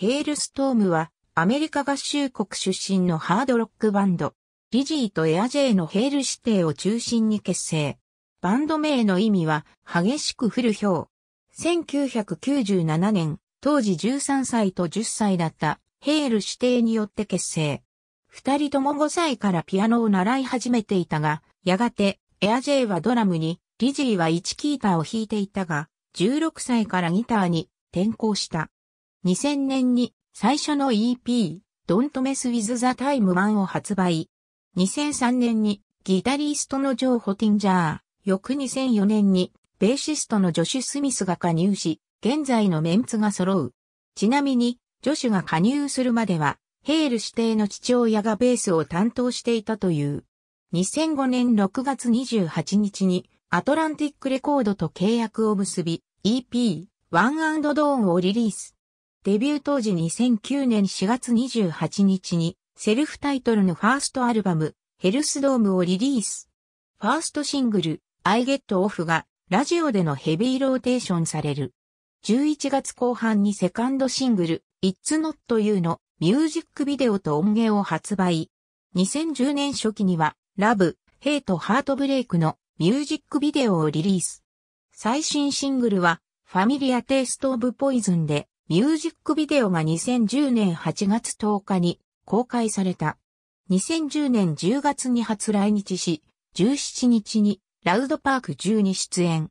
ヘールストームはアメリカ合衆国出身のハードロックバンド、リジーとエアジェイのヘール指定を中心に結成。バンド名の意味は激しく降る氷。1997年、当時13歳と10歳だったヘール指定によって結成。二人とも5歳からピアノを習い始めていたが、やがてエアジェイはドラムに、リジーは1ーターを弾いていたが、16歳からギターに転向した。2000年に最初の EP、Don't Mess With the Time 1を発売。2003年にギタリストのジョー・ホティンジャー、翌2004年にベーシストのジョシュ・スミスが加入し、現在のメンツが揃う。ちなみに、ジョシュが加入するまでは、ヘール指定の父親がベースを担当していたという。2005年6月28日に、アトランティックレコードと契約を結び、EP、ワンドーンをリリース。デビュー当時2009年4月28日にセルフタイトルのファーストアルバム、ヘルスドームをリリース。ファーストシングル、I Get Off がラジオでのヘビーローテーションされる。11月後半にセカンドシングル、It's Not You のミュージックビデオと音源を発売。2010年初期には、ラブ、ヘイト、ハートブレイクのミュージックビデオをリリース。最新シングルは、ファミリアテイストオブポイズンで、ミュージックビデオが2010年8月10日に公開された。2010年10月に初来日し、17日にラウドパーク10に出演。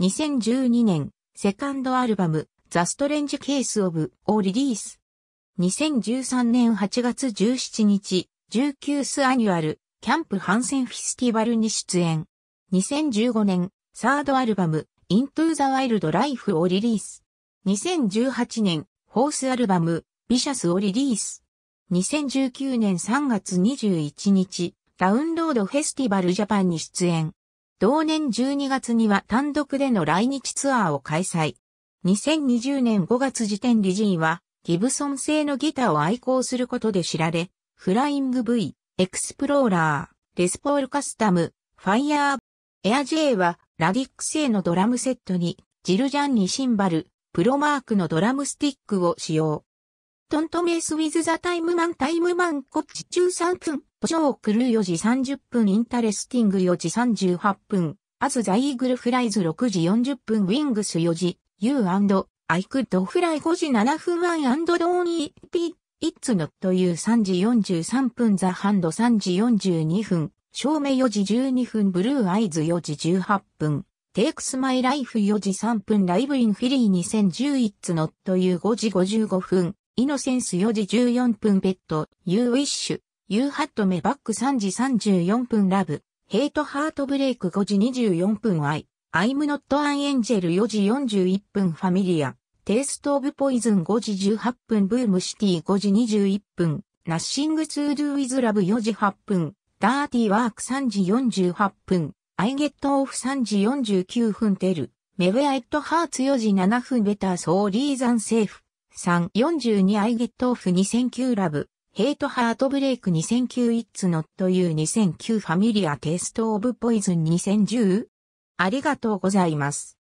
2012年、セカンドアルバム、ザ・ストレンジ・ケース・オブ・をリリース。2013年8月17日、19スアニュアル、キャンプ・ハンセン・フェスティバルに出演。2015年、サードアルバム、イントゥ・ザ・ワイルド・ライフをリリース。2018年、ホースアルバム、ビシャスをリリース。2019年3月21日、ダウンロードフェスティバルジャパンに出演。同年12月には単独での来日ツアーを開催。2020年5月時点リジーは、ギブソン製のギターを愛好することで知られ、フライング V、エクスプローラー、レスポールカスタム、ファイヤー、エア J は、ラディック製のドラムセットに、ジルジャンにシンバル、プロマークのドラムスティックを使用。トントメイスウィズザタイムマンタイムマンこっち中3分、ポショークル4時30分インタレスティング4時38分、アズザイーグルフライズ6時40分ウィングス4時、ユーアイ・クッド・フライ l 5時7分ワン n ー don't eat i という3時43分ザハンド3時42分、照明4時12分ブルーアイズ4時18分。Takes My Life 4時3分ライブインフィリー2010 It's Not You 5時55分イノセンス4時14分ベッドユー・ウィッシュ、ユー・ハット・メバック、a c k 3時34分ラブヘイト・ハート・ブレイク、r e a k 5時24分 I I'm Not an Angel 4時41分ファミリアテイストオブポイズン5時18分ブームシティ5時21分ナッシングツードゥ・ウィズラブ4時8分ダーティーワーク3時48分 I get off 3時49分テル。Maybe I t hurts 4時7分 better so reason safe。3、42 I get off 2009 love。Hate heart break 2009 it's not you 2009 familiar taste of poison 2010。ありがとうございます。